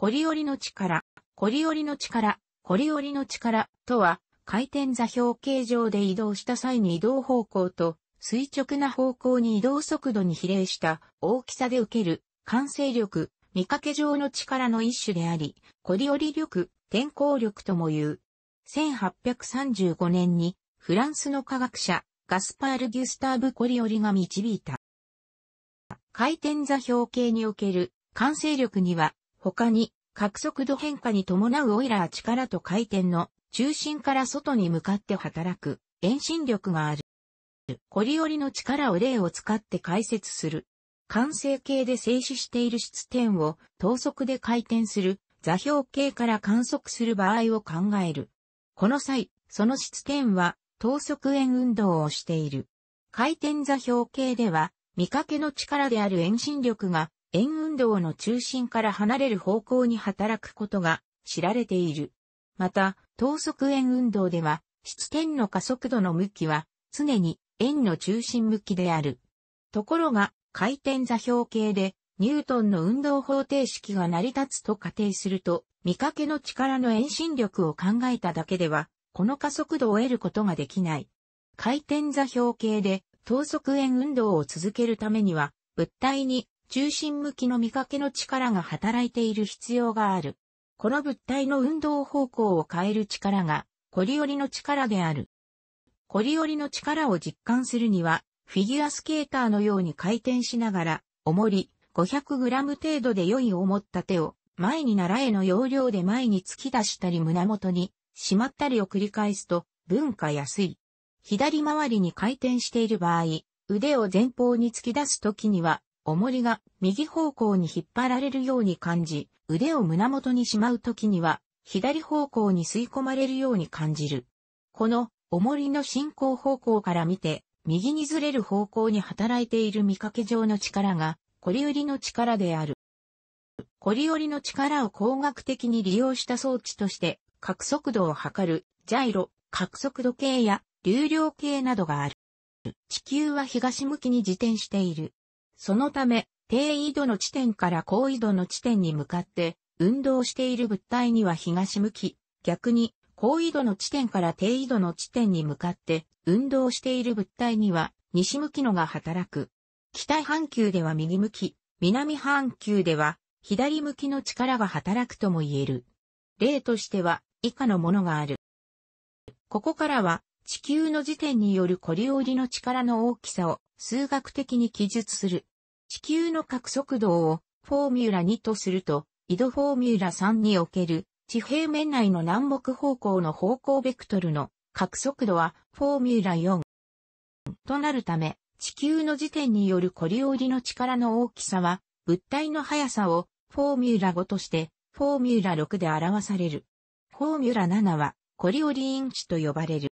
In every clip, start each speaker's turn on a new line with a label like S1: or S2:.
S1: コリオリの力、コリオリの力、コリオリの力とは、回転座標形状で移動した際に移動方向と垂直な方向に移動速度に比例した大きさで受ける完成力、見かけ上の力の一種であり、コリオリ力、天候力とも言う。1835年にフランスの科学者ガスパール・ギュスターブ・コリオリが導いた。回転座標形における完成力には他に、角速度変化に伴うオイラー力と回転の中心から外に向かって働く遠心力がある。コリオリの力を例を使って解説する。完成形で静止している質点を等速で回転する座標形から観測する場合を考える。この際、その質点は等速円運動をしている。回転座標形では、見かけの力である遠心力が円運動の中心から離れる方向に働くことが知られている。また、等速円運動では、質点の加速度の向きは常に円の中心向きである。ところが、回転座標系で、ニュートンの運動方程式が成り立つと仮定すると、見かけの力の遠心力を考えただけでは、この加速度を得ることができない。回転座標系で、等速円運動を続けるためには、物体に中心向きの見かけの力が働いている必要がある。この物体の運動方向を変える力が、コリオリの力である。コリオリの力を実感するには、フィギュアスケーターのように回転しながら、重り 500g 程度で良い思った手を、前に習えの要領で前に突き出したり胸元に、しまったりを繰り返すと、文化安い。左回りに回転している場合、腕を前方に突き出すときには、重りが右方向に引っ張られるように感じ、腕を胸元にしまうときには、左方向に吸い込まれるように感じる。この、重りの進行方向から見て、右にずれる方向に働いている見かけ上の力が、コリ売りの力である。コリオリの力を工学的に利用した装置として、角速度を測る、ジャイロ、角速度計や流量計などがある。地球は東向きに自転している。そのため、低緯度の地点から高緯度の地点に向かって、運動している物体には東向き、逆に、高緯度の地点から低緯度の地点に向かって、運動している物体には、西向きのが働く。北半球では右向き、南半球では、左向きの力が働くとも言える。例としては、以下のものがある。ここからは、地球の時点によるコリオリの力の大きさを数学的に記述する。地球の角速度をフォーミュラ2とすると、緯度フォーミュラ3における地平面内の南北方向の方向ベクトルの角速度はフォーミュラ4となるため、地球の時点によるコリオリの力の大きさは物体の速さをフォーミュラ5としてフォーミュラ6で表される。フォーミュラ7はコリオリインチと呼ばれる。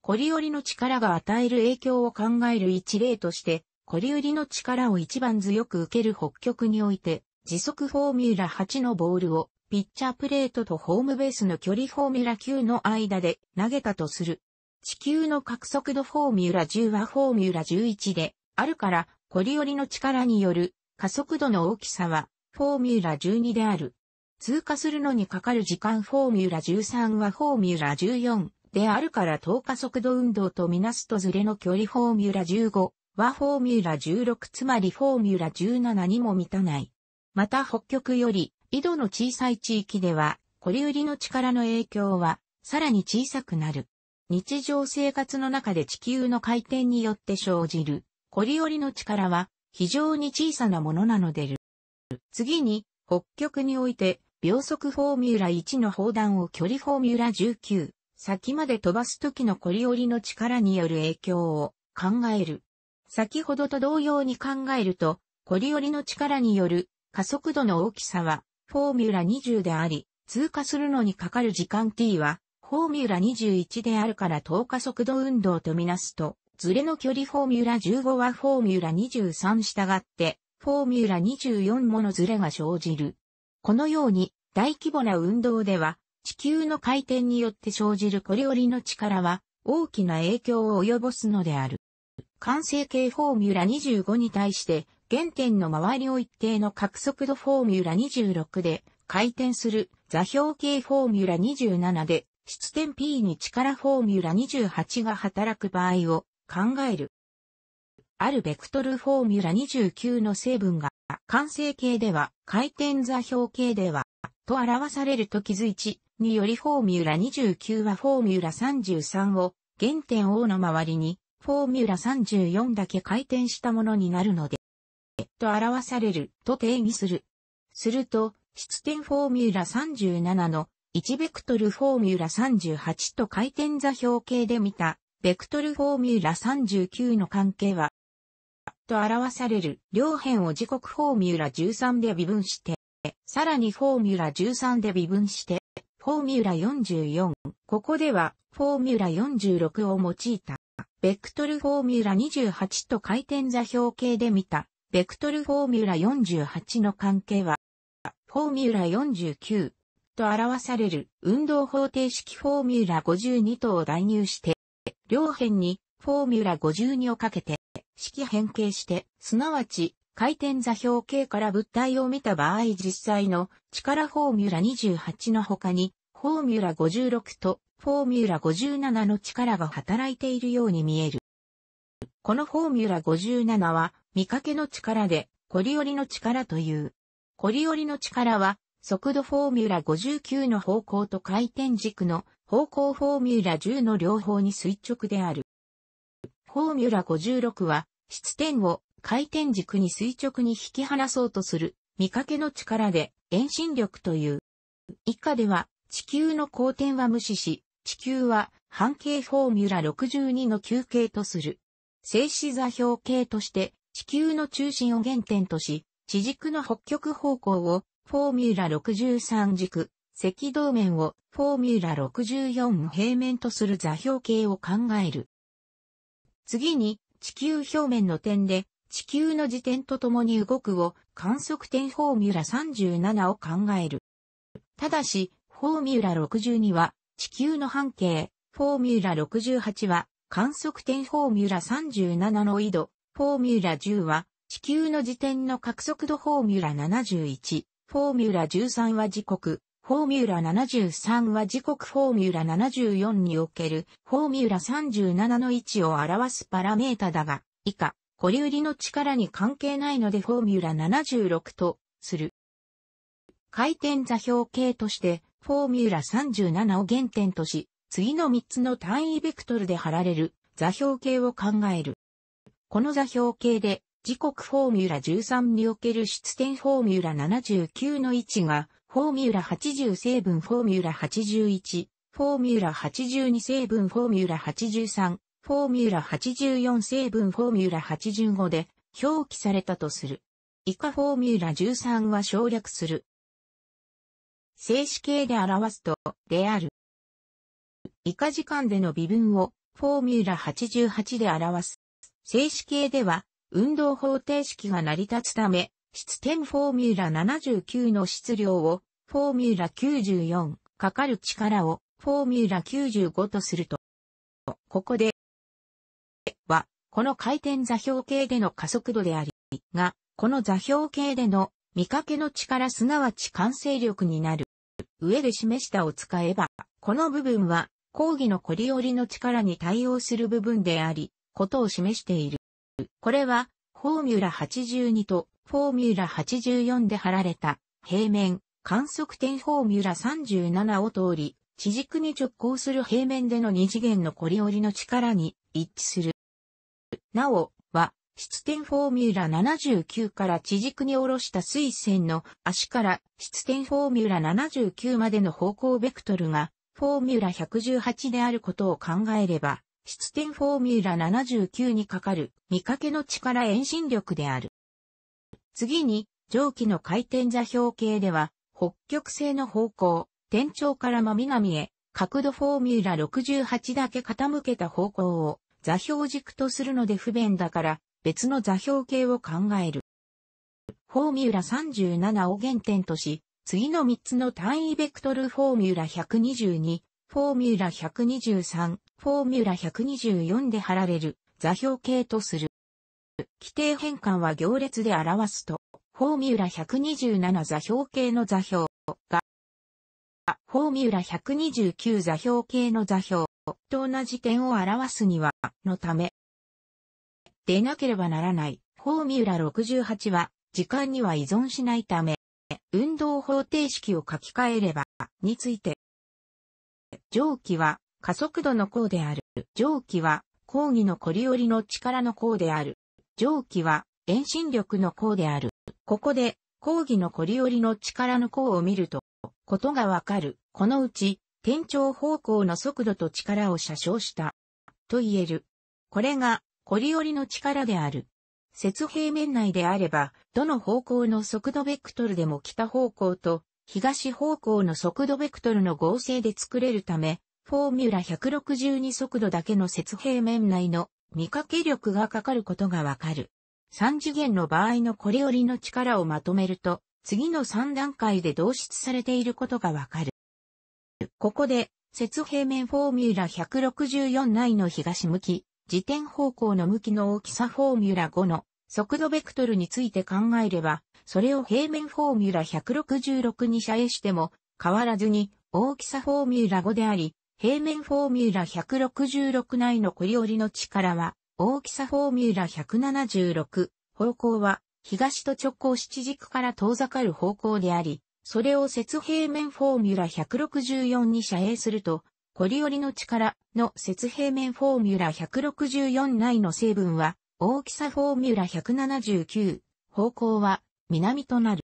S1: コリオリの力が与える影響を考える一例として、コリ売りの力を一番強く受ける北極において、時速フォーミュラ8のボールを、ピッチャープレートとホームベースの距離フォーミュラ9の間で投げたとする。地球の角速度フォーミュラ10はフォーミュラ11で、あるから、コリよりの力による加速度の大きさは、フォーミュラ12である。通過するのにかかる時間フォーミュラ13はフォーミュラ14であるから等加速度運動とみなすとずれの距離フォーミュラ15はフォーミュラ16つまりフォーミュラ17にも満たない。また北極より、緯度の小さい地域では、コリウリの力の影響は、さらに小さくなる。日常生活の中で地球の回転によって生じる、コリオリの力は、非常に小さなものなのでる。次に、北極において、秒速フォーミュラ1の砲弾を距離フォーミュラ19、先まで飛ばす時のコリオリの力による影響を考える。先ほどと同様に考えると、コリオリの力による加速度の大きさは、フォーミュラ20であり、通過するのにかかる時間 t は、フォーミュラ21であるから等加速度運動とみなすと、ズレの距離フォーミュラ15はフォーミュラ23従って、フォーミュラ24ものズレが生じる。このように、大規模な運動では、地球の回転によって生じるコリオリの力は、大きな影響を及ぼすのである。完成形フォーミュラ25に対して、原点の周りを一定の角速度フォーミュラ26で回転する座標形フォーミュラ27で出点 P に力フォーミュラ28が働く場合を考える。あるベクトルフォーミュラ29の成分が完成形では回転座標形ではと表されると図1によりフォーミュラ29はフォーミュラ33を原点 O の周りにフォーミュラ34だけ回転したものになるので、と表されると定義する。すると、質点フォーミュラ37の1ベクトルフォーミュラ38と回転座標形で見た、ベクトルフォーミュラ39の関係は、と表される両辺を時刻フォーミュラ13で微分して、さらにフォーミュラ13で微分して、フォーミュラ44。ここでは、フォーミュラ46を用いた。ベクトルフォーミュラ28と回転座標系で見た、ベクトルフォーミュラ48の関係は、フォーミュラ49と表される運動方程式フォーミュラ52とを代入して、両辺にフォーミュラ52をかけて、式変形して、すなわち回転座標系から物体を見た場合実際の力フォーミュラ28の他にフォーミュラ56とフォーミュラ57の力が働いているように見える。このフォーミュラ57は見かけの力でコリオリの力という。コリオリの力は速度フォーミュラ59の方向と回転軸の方向フォーミュラ10の両方に垂直である。フォーミュラ56は、質点を回転軸に垂直に引き離そうとする、見かけの力で遠心力という。以下では、地球の公転は無視し、地球は半径フォーミュラ62の球形とする。静止座標系として地球の中心を原点とし、地軸の北極方向をフォーミュラ63軸、赤道面をフォーミュラ64平面とする座標系を考える。次に地球表面の点で地球の時点とともに動くを観測点フォーミュラ37を考える。ただし、フォーミュラ62は地球の半径、フォーミュラ68は観測点フォーミュラ37の緯度、フォーミュラ10は地球の時点の角速度フォーミュラ71、フォーミュラ13は時刻、フォーミュラ73は時刻フォーミュラ74におけるフォーミュラ37の位置を表すパラメータだが、以下、コリウりの力に関係ないのでフォーミュラ76とする。回転座標形としてフォーミュラ37を原点とし、次の3つの単位ベクトルで貼られる座標系を考える。この座標系で、時刻フォーミュラ13における出点フォーミュラ79の位置が、フォーミュラ80成分フォーミュラ81、フォーミュラ82成分フォーミュラ83、フォーミュラ84成分フォーミュラ85で表記されたとする。以下フォーミュラ13は省略する。静止形で表すと、である。以下時間での微分を、フォーミュラ88で表す。静止形では、運動方程式が成り立つため、質点フォーミュラ79の質量を、フォーミュラ94、かかる力を、フォーミュラ95とすると。ここで、は、この回転座標系での加速度であり、が、この座標系での見かけの力すなわち完成力になる。上で示したを使えば、この部分は、講義のこりおりの力に対応する部分であり、ことを示している。これは、フォーミュラ82とフォーミュラ84で貼られた、平面、観測点フォーミュラ37を通り、地軸に直行する平面での二次元のこりおりの力に一致する。なお、質点フォーミュラ79から地軸に下ろした水線の足から質点フォーミュラ79までの方向ベクトルがフォーミュラ118であることを考えれば、質点フォーミュラ79にかかる見かけの力遠心力である。次に、上記の回転座標系では、北極星の方向、天頂から真南へ、角度フォーミュラ68だけ傾けた方向を座標軸とするので不便だから、別の座標系を考える。フォーミュラ37を原点とし、次の3つの単位ベクトルフォーミュラ122、フォーミュラ123、フォーミュラ124で貼られる座標系とする。規定変換は行列で表すと、フォーミュラ127座標系の座標が、フォーミュラ129座標系の座標と同じ点を表すには、のため、でなければならない。フォーミュラ68は、時間には依存しないため、運動方程式を書き換えれば、について。蒸気は、加速度の項である。蒸気は、抗議のコりオりの力の項である。蒸気は、遠心力の項である。ここで、抗議のコりオりの力の項を見ると、ことがわかる。このうち、転調方向の速度と力を射生した。と言える。これが、コリオリの力である。雪平面内であれば、どの方向の速度ベクトルでも北方向と東方向の速度ベクトルの合成で作れるため、フォーミュラ162速度だけの雪平面内の見かけ力がかかることがわかる。3次元の場合のこれよりの力をまとめると、次の3段階で導出されていることがわかる。ここで、雪平面フォーミュラ164内の東向き、自転方向の向きの大きさフォーミュラ5の速度ベクトルについて考えれば、それを平面フォーミュラ166に遮影しても変わらずに大きさフォーミュラ5であり、平面フォーミュラ166内のコリオリの力は大きさフォーミュラ176、方向は東と直行七軸から遠ざかる方向であり、それを節平面フォーミュラ164に遮影すると、コリオリの力の節平面フォーミュラ164内の成分は、大きさフォーミュラ179、方向は南となる。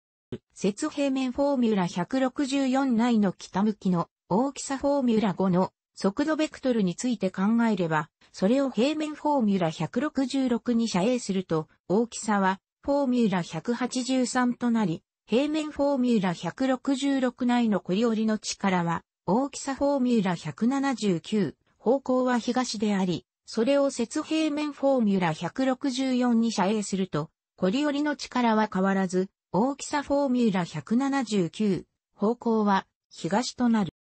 S1: 節平面フォーミュラ164内の北向きの大きさフォーミュラ5の速度ベクトルについて考えれば、それを平面フォーミュラ166に遮影すると、大きさはフォーミュラ183となり、平面フォーミュラ166内のコリオリの力は、大きさフォーミュラ179、方向は東であり、それを節平面フォーミュラ164に遮影すると、こリよりの力は変わらず、大きさフォーミュラ179、方向は東となる。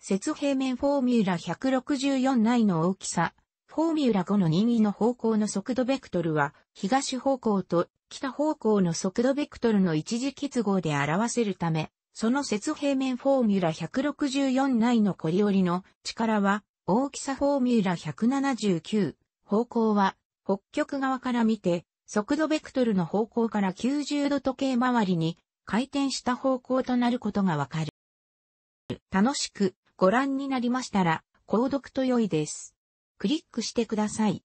S1: 節平面フォーミュラ164内の大きさ、フォーミュラ5の任意の方向の速度ベクトルは、東方向と北方向の速度ベクトルの一時結合で表せるため、その節平面フォーミュラ164内のコリオリの力は大きさフォーミュラ179、方向は北極側から見て速度ベクトルの方向から90度時計回りに回転した方向となることがわかる。楽しくご覧になりましたら購読と良いです。クリックしてください。